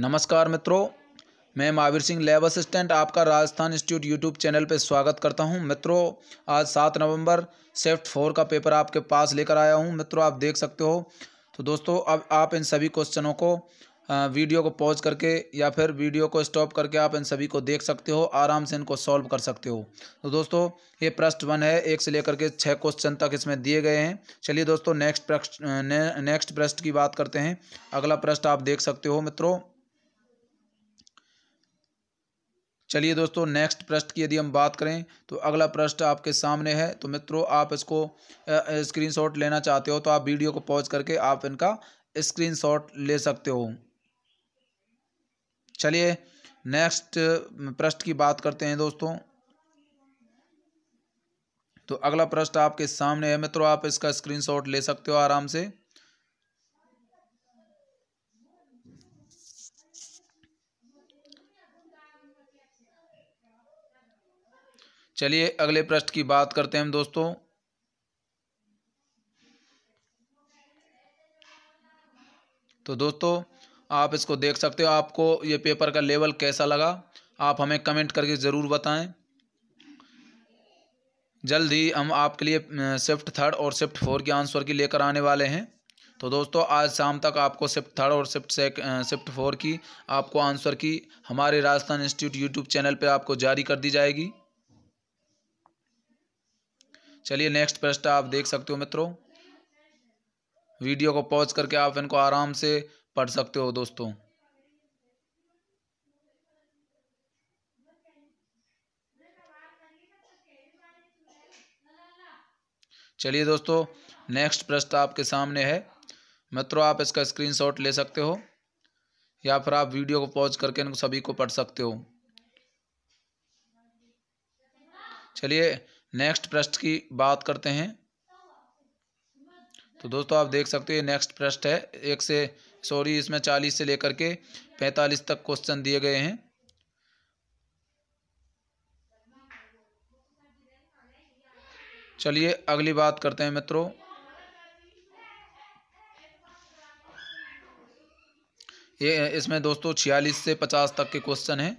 नमस्कार मित्रों मैं महावीर सिंह लैब असिस्टेंट आपका राजस्थान इंस्टीट्यूट यूट्यूब चैनल पर स्वागत करता हूं मित्रों आज सात नवंबर सेफ्ट फोर का पेपर आपके पास लेकर आया हूं मित्रों आप देख सकते हो तो दोस्तों अब आप इन सभी क्वेश्चनों को वीडियो को पॉज करके या फिर वीडियो को स्टॉप करके आप इन सभी को देख सकते हो आराम से इनको सॉल्व कर सकते हो तो दोस्तों ये प्रश्न वन है एक से लेकर के छः क्वेश्चन तक इसमें दिए गए हैं चलिए दोस्तों नेक्स्ट प्रश्न ने, नेक्स्ट प्रश्न की बात करते हैं अगला प्रश्न आप देख सकते हो मित्रों चलिए दोस्तों नेक्स्ट प्रश्न की यदि हम बात करें तो अगला प्रश्न आपके सामने है तो मित्रों आप इसको स्क्रीनशॉट लेना चाहते हो तो आप वीडियो को पॉज करके आप इनका स्क्रीनशॉट ले सकते हो चलिए नेक्स्ट प्रश्न की बात करते हैं दोस्तों तो अगला प्रश्न आपके सामने है मित्रों आप इसका स्क्रीनशॉट ले सकते हो आराम से चलिए अगले प्रश्न की बात करते हैं हम दोस्तों तो दोस्तों आप इसको देख सकते हो आपको ये पेपर का लेवल कैसा लगा आप हमें कमेंट करके ज़रूर बताएं जल्द ही हम आपके लिए शिफ्ट थर्ड और शिफ्ट फोर के आंसर की लेकर आने वाले हैं तो दोस्तों आज शाम तक आपको शिफ्ट थर्ड और शिफ्ट सेक शिफ्ट फोर की आपको आंसर की हमारे राजस्थान इंस्टीट्यूट यूट्यूब चैनल पर आपको जारी कर दी जाएगी चलिए नेक्स्ट प्रश्न आप देख सकते हो मित्रों वीडियो को पॉज करके आप इनको आराम से पढ़ सकते हो दोस्तों चलिए दोस्तों नेक्स्ट प्रश्न आपके सामने है मित्रों आप इसका स्क्रीनशॉट ले सकते हो या फिर आप वीडियो को पॉज करके इनको सभी को पढ़ सकते हो चलिए नेक्स्ट पृष्ठ की बात करते हैं तो दोस्तों आप देख सकते हो ये नेक्स्ट पृष्ठ है एक से सॉरी इसमें चालीस से लेकर के पैंतालीस तक क्वेश्चन दिए गए हैं चलिए अगली बात करते हैं मित्रों ये इसमें दोस्तों छियालीस से पचास तक के क्वेश्चन हैं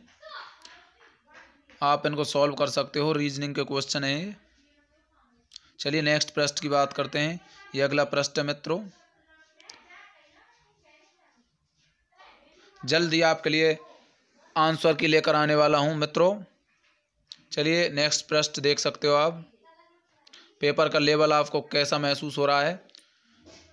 आप इनको सॉल्व कर सकते हो रीजनिंग के क्वेश्चन हैं चलिए नेक्स्ट प्रश्न की बात करते हैं ये अगला प्रश्न है मित्रों जल्द ही आपके लिए आंसर की लेकर आने वाला हूँ मित्रों चलिए नेक्स्ट प्रश्न देख सकते हो आप पेपर का लेवल आपको कैसा महसूस हो रहा है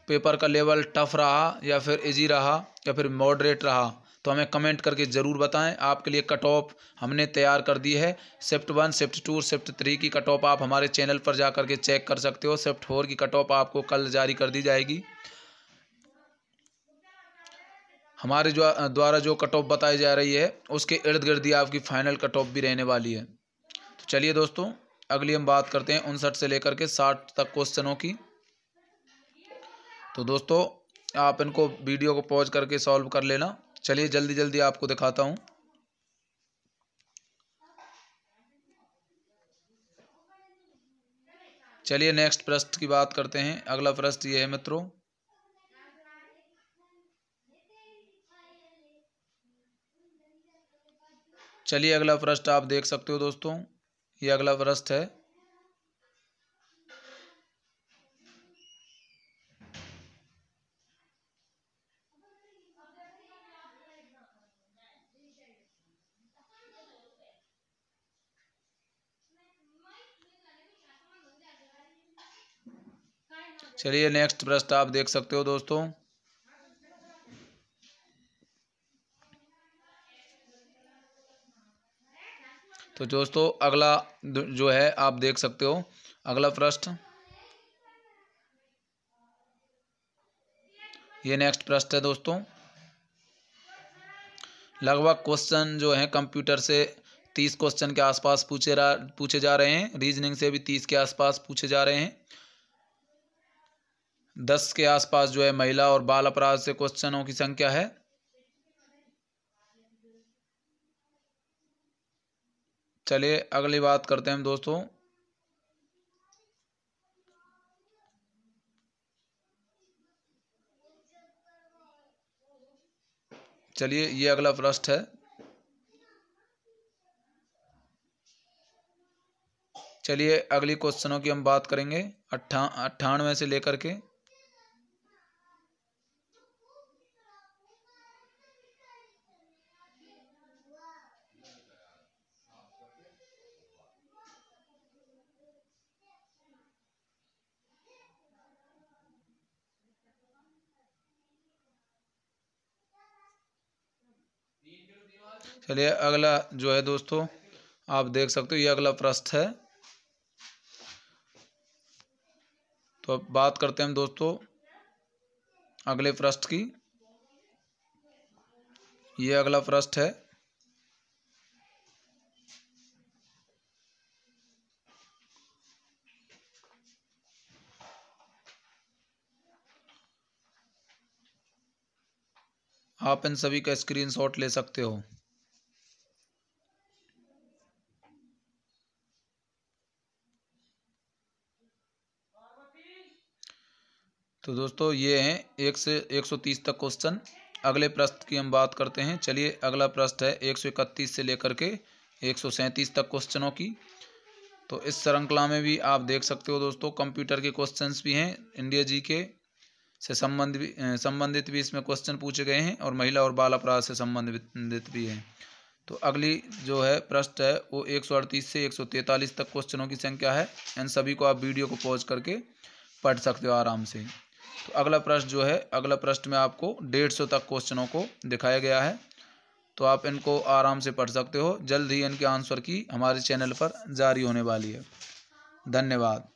पेपर का लेवल टफ रहा या फिर इजी रहा या फिर मॉडरेट रहा तो हमें कमेंट करके ज़रूर बताएं आपके लिए कट ऑफ हमने तैयार कर दी है shift one shift two shift three की कट ऑफ आप हमारे चैनल पर जा करके के चेक कर सकते हो शिफ्ट फोर की कट ऑफ आपको कल जारी कर दी जाएगी हमारे जो द्वारा जो कट ऑफ बताई जा रही है उसके इर्द गिर्द ही आपकी फाइनल कट ऑफ भी रहने वाली है तो चलिए दोस्तों अगली हम बात करते हैं उनसठ से लेकर के साठ तक क्वेश्चनों की तो दोस्तों आप इनको वीडियो को पॉज करके सॉल्व कर लेना चलिए जल्दी जल्दी आपको दिखाता हूं चलिए नेक्स्ट प्रश्न की बात करते हैं अगला प्रश्न ये है मित्रों चलिए अगला प्रश्न आप देख सकते हो दोस्तों ये अगला प्रश्न है चलिए नेक्स्ट प्रश्न आप देख सकते हो दोस्तों तो दोस्तों अगला जो है आप देख सकते हो अगला प्रश्न ये नेक्स्ट प्रश्न है दोस्तों लगभग क्वेश्चन जो है कंप्यूटर से तीस क्वेश्चन के आसपास पूछे पूछे जा रहे हैं रीजनिंग से भी तीस के आसपास पूछे जा रहे हैं दस के आसपास जो है महिला और बाल अपराध से क्वेश्चनों की संख्या है चलिए अगली बात करते हैं दोस्तों चलिए ये अगला प्रश्न है चलिए अगली क्वेश्चनों की हम बात करेंगे अट्ठा अट्ठानवे से लेकर के चलिए अगला जो है दोस्तों आप देख सकते हो ये अगला प्रश्न है तो अब बात करते हैं दोस्तों अगले प्रश्न की ये अगला प्रश्न है आप इन सभी का स्क्रीनशॉट ले सकते हो तो दोस्तों ये हैं एक से एक सौ तीस तक क्वेश्चन अगले प्रश्न की हम बात करते हैं चलिए अगला प्रश्न है एक सौ इकतीस से लेकर के एक सौ सैंतीस तक क्वेश्चनों की तो इस श्रृंखला में भी आप देख सकते हो दोस्तों कंप्यूटर के क्वेश्चंस भी हैं इंडिया जी के से संबंध भी संबंधित भी इसमें क्वेश्चन पूछे गए हैं और महिला और बाल अपराध से संबंधित भी हैं तो अगली जो है प्रश्न है वो एक सौ अड़तीस से एक सौ तैंतालीस तक क्वेश्चनों की संख्या है इन सभी को आप वीडियो को पॉज करके पढ़ सकते हो आराम से तो अगला प्रश्न जो है अगला प्रश्न में आपको डेढ़ सौ तक क्वेश्चनों को दिखाया गया है तो आप इनको आराम से पढ़ सकते हो जल्द ही इनके आंसर की हमारे चैनल पर जारी होने वाली है धन्यवाद